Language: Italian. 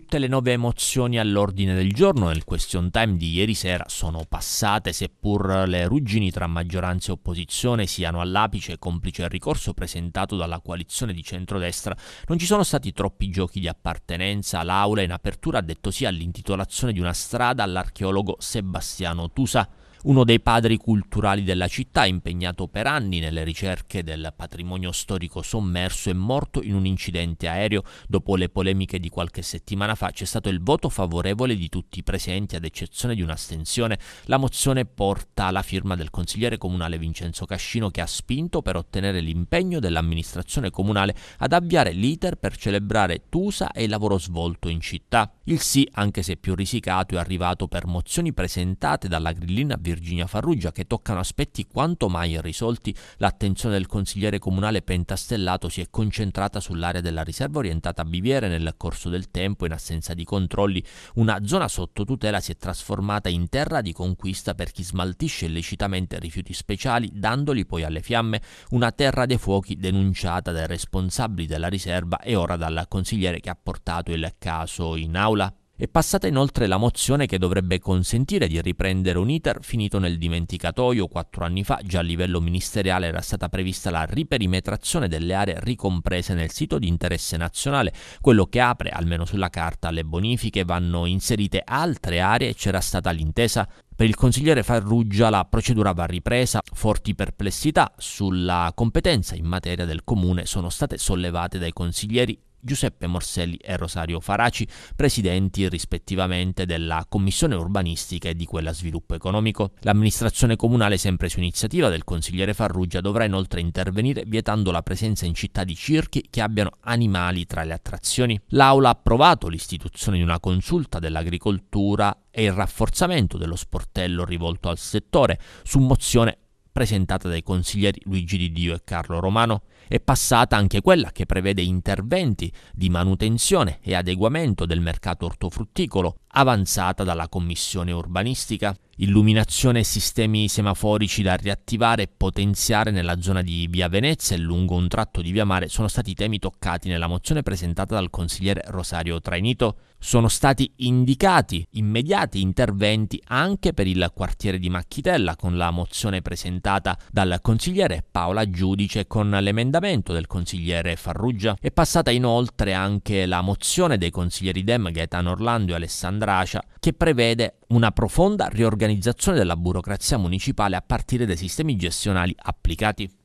tutte le nove emozioni all'ordine del giorno nel question time di ieri sera sono passate, seppur le ruggini tra maggioranza e opposizione siano all'apice complice il ricorso presentato dalla coalizione di centrodestra, non ci sono stati troppi giochi di appartenenza. L'Aula in apertura ha detto sì all'intitolazione di una strada all'archeologo Sebastiano Tusa uno dei padri culturali della città, impegnato per anni nelle ricerche del patrimonio storico sommerso è morto in un incidente aereo dopo le polemiche di qualche settimana fa, c'è stato il voto favorevole di tutti i presenti, ad eccezione di un'astensione. La mozione porta la firma del consigliere comunale Vincenzo Cascino che ha spinto per ottenere l'impegno dell'amministrazione comunale ad avviare l'iter per celebrare Tusa e il lavoro svolto in città. Il sì, anche se più risicato, è arrivato per mozioni presentate dalla grillina Virginia Virginia Farrugia che toccano aspetti quanto mai irrisolti. L'attenzione del consigliere comunale Pentastellato si è concentrata sull'area della riserva orientata a Biviere nel corso del tempo in assenza di controlli. Una zona sotto tutela si è trasformata in terra di conquista per chi smaltisce illecitamente rifiuti speciali dandoli poi alle fiamme, una terra dei fuochi denunciata dai responsabili della riserva e ora dal consigliere che ha portato il caso in aula. È passata inoltre la mozione che dovrebbe consentire di riprendere un iter finito nel dimenticatoio quattro anni fa, già a livello ministeriale era stata prevista la riperimetrazione delle aree ricomprese nel sito di interesse nazionale, quello che apre, almeno sulla carta, le bonifiche, vanno inserite altre aree, c'era stata l'intesa per il consigliere Farrugia la procedura va ripresa, forti perplessità sulla competenza in materia del comune sono state sollevate dai consiglieri Giuseppe Morselli e Rosario Faraci, presidenti rispettivamente della Commissione Urbanistica e di quella Sviluppo Economico. L'amministrazione comunale, sempre su iniziativa del consigliere Farrugia, dovrà inoltre intervenire vietando la presenza in città di circhi che abbiano animali tra le attrazioni. L'Aula ha approvato l'istituzione di una consulta dell'agricoltura e il rafforzamento dello sportello rivolto al settore su mozione presentata dai consiglieri Luigi Di Dio e Carlo Romano, è passata anche quella che prevede interventi di manutenzione e adeguamento del mercato ortofrutticolo, avanzata dalla Commissione urbanistica illuminazione e sistemi semaforici da riattivare e potenziare nella zona di via Venezia e lungo un tratto di via Mare sono stati i temi toccati nella mozione presentata dal consigliere Rosario Trainito. Sono stati indicati immediati interventi anche per il quartiere di Macchitella con la mozione presentata dal consigliere Paola Giudice con l'emendamento del consigliere Farrugia. È passata inoltre anche la mozione dei consiglieri Dem Gaetano Orlando e Alessandra Acia che prevede una profonda riorganizzazione della burocrazia municipale a partire dai sistemi gestionali applicati.